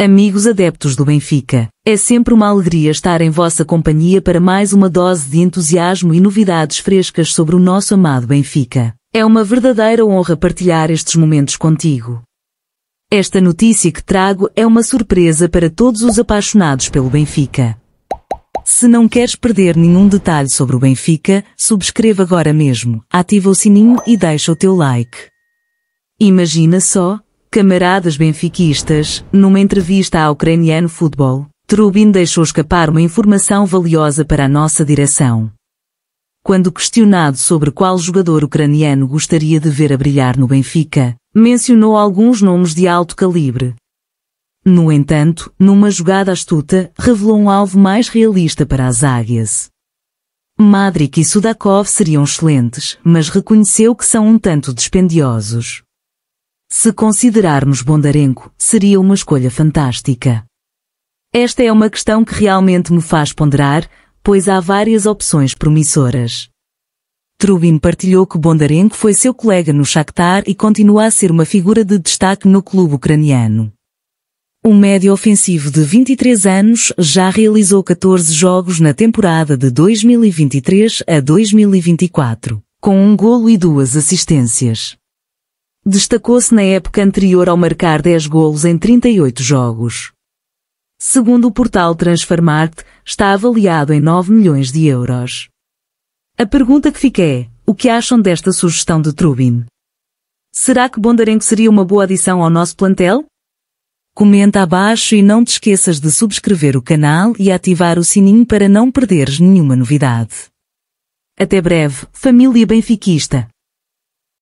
Amigos adeptos do Benfica, é sempre uma alegria estar em vossa companhia para mais uma dose de entusiasmo e novidades frescas sobre o nosso amado Benfica. É uma verdadeira honra partilhar estes momentos contigo. Esta notícia que trago é uma surpresa para todos os apaixonados pelo Benfica. Se não queres perder nenhum detalhe sobre o Benfica, subscreva agora mesmo, ativa o sininho e deixa o teu like. Imagina só, Camaradas benfiquistas, numa entrevista ao ucraniano futebol, Trubin deixou escapar uma informação valiosa para a nossa direção. Quando questionado sobre qual jogador ucraniano gostaria de ver a brilhar no Benfica, mencionou alguns nomes de alto calibre. No entanto, numa jogada astuta, revelou um alvo mais realista para as águias. Madrik e Sudakov seriam excelentes, mas reconheceu que são um tanto dispendiosos. Se considerarmos Bondarenko, seria uma escolha fantástica. Esta é uma questão que realmente me faz ponderar, pois há várias opções promissoras. Trubin partilhou que Bondarenko foi seu colega no Shakhtar e continua a ser uma figura de destaque no clube ucraniano. Um médio ofensivo de 23 anos já realizou 14 jogos na temporada de 2023 a 2024, com um golo e duas assistências. Destacou-se na época anterior ao marcar 10 golos em 38 jogos. Segundo o portal Transfermarkt, está avaliado em 9 milhões de euros. A pergunta que fica é, o que acham desta sugestão de Trubin? Será que Bondarenko seria uma boa adição ao nosso plantel? Comenta abaixo e não te esqueças de subscrever o canal e ativar o sininho para não perderes nenhuma novidade. Até breve, família benfiquista.